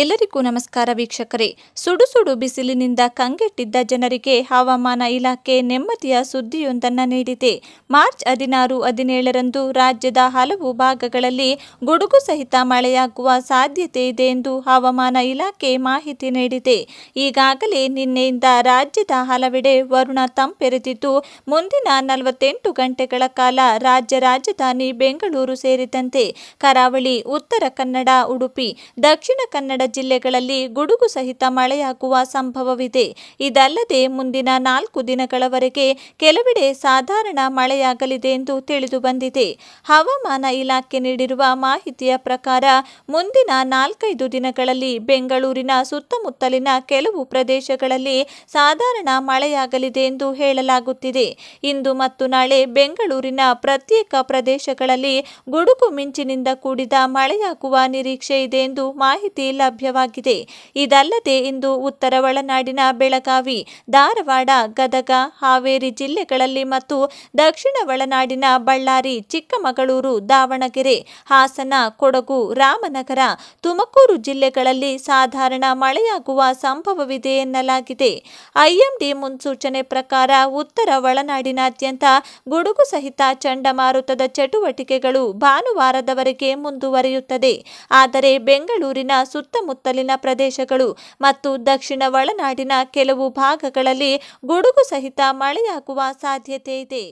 ಎಲ್ಲರಿಗೂ ನಮಸ್ಕಾರ ವೀಕ್ಷಕರೇ ಸುಡು ಸುಡು ಬಿಸಿಲಿನಿಂದ ಕಂಗೆಟ್ಟಿದ್ದ ಜನರಿಗೆ ಹವಾಮಾನ ಇಲಾಖೆ ನೆಮ್ಮದಿಯ ಸುದ್ದಿಯೊಂದನ್ನು ನೀಡಿದೆ ಮಾರ್ಚ್ ಹದಿನಾರು ಹದಿನೇಳರಂದು ರಾಜ್ಯದ ಹಲವು ಭಾಗಗಳಲ್ಲಿ ಗುಡುಗು ಸಹಿತ ಮಳೆಯಾಗುವ ಸಾಧ್ಯತೆ ಇದೆ ಎಂದು ಹವಾಮಾನ ಇಲಾಖೆ ಮಾಹಿತಿ ನೀಡಿದೆ ಈಗಾಗಲೇ ನಿನ್ನೆಯಿಂದ ರಾಜ್ಯದ ಹಲವೆಡೆ ವರುಣ ತಂಪೆರೆದಿದ್ದು ಮುಂದಿನ ನಲವತ್ತೆಂಟು ಗಂಟೆಗಳ ಕಾಲ ರಾಜ್ಯ ರಾಜಧಾನಿ ಬೆಂಗಳೂರು ಸೇರಿದಂತೆ ಕರಾವಳಿ ಉತ್ತರ ಕನ್ನಡ ಉಡುಪಿ ದಕ್ಷಿಣ ಕನ್ನಡ ಕನ್ನಡ ಜಿಲ್ಲೆಗಳಲ್ಲಿ ಗುಡುಗು ಸಹಿತ ಮಳೆಯಾಗುವ ಸಂಭವವಿದೆ ಇದಲ್ಲದೆ ಮುಂದಿನ ನಾಲ್ಕು ದಿನಗಳವರೆಗೆ ಕೆಲವೆಡೆ ಸಾಧಾರಣ ಮಳೆಯಾಗಲಿದೆ ಎಂದು ತಿಳಿದು ಬಂದಿದೆ ಹವಾಮಾನ ಇಲಾಖೆ ನೀಡಿರುವ ಮಾಹಿತಿಯ ಪ್ರಕಾರ ಮುಂದಿನ ನಾಲ್ಕೈದು ದಿನಗಳಲ್ಲಿ ಬೆಂಗಳೂರಿನ ಸುತ್ತಮುತ್ತಲಿನ ಕೆಲವು ಪ್ರದೇಶಗಳಲ್ಲಿ ಸಾಧಾರಣ ಮಳೆಯಾಗಲಿದೆ ಎಂದು ಹೇಳಲಾಗುತ್ತಿದೆ ಇಂದು ಮತ್ತು ನಾಳೆ ಬೆಂಗಳೂರಿನ ಪ್ರತ್ಯೇಕ ಪ್ರದೇಶಗಳಲ್ಲಿ ಗುಡುಗು ಮಿಂಚಿನಿಂದ ಕೂಡಿದ ಮಳೆಯಾಗುವ ನಿರೀಕ್ಷೆ ಇದೆ ಎಂದು ಮಾಹಿತಿ ಲಭ್ಯ ಲಭ್ಯವಾಗಿದೆ ಇದಲ್ಲದೆ ಇಂದು ಉತ್ತರ ಒಳನಾಡಿನ ಬೆಳಗಾವಿ ಧಾರವಾಡ ಗದಗ ಹಾವೇರಿ ಜಿಲ್ಲೆಗಳಲ್ಲಿ ಮತ್ತು ದಕ್ಷಿಣ ಒಳನಾಡಿನ ಬಳ್ಳಾರಿ ಚಿಕ್ಕಮಗಳೂರು ದಾವಣಗೆರೆ ಹಾಸನ ಕೊಡಗು ರಾಮನಗರ ತುಮಕೂರು ಜಿಲ್ಲೆಗಳಲ್ಲಿ ಸಾಧಾರಣ ಮಳೆಯಾಗುವ ಸಂಭವವಿದೆ ಎನ್ನಲಾಗಿದೆ ಐಎಂಡಿ ಮುನ್ಸೂಚನೆ ಪ್ರಕಾರ ಉತ್ತರ ಒಳನಾಡಿನಾದ್ಯಂತ ಗುಡುಗು ಸಹಿತ ಚಂಡಮಾರುತದ ಚಟುವಟಿಕೆಗಳು ಭಾನುವಾರದವರೆಗೆ ಮುಂದುವರಿಯುತ್ತದೆ ಆದರೆ ಬೆಂಗಳೂರಿನ ಸುತ್ತ ಮುತ್ತಲಿನ ಪ್ರದೇಶಗಳು ಮತ್ತು ದಕ್ಷಿಣ ಒಳನಾಡಿನ ಕೆಲವು ಭಾಗಗಳಲ್ಲಿ ಗುಡುಗು ಸಹಿತ ಮಳೆಯಾಗುವ ಸಾಧ್ಯತೆ ಇದೆ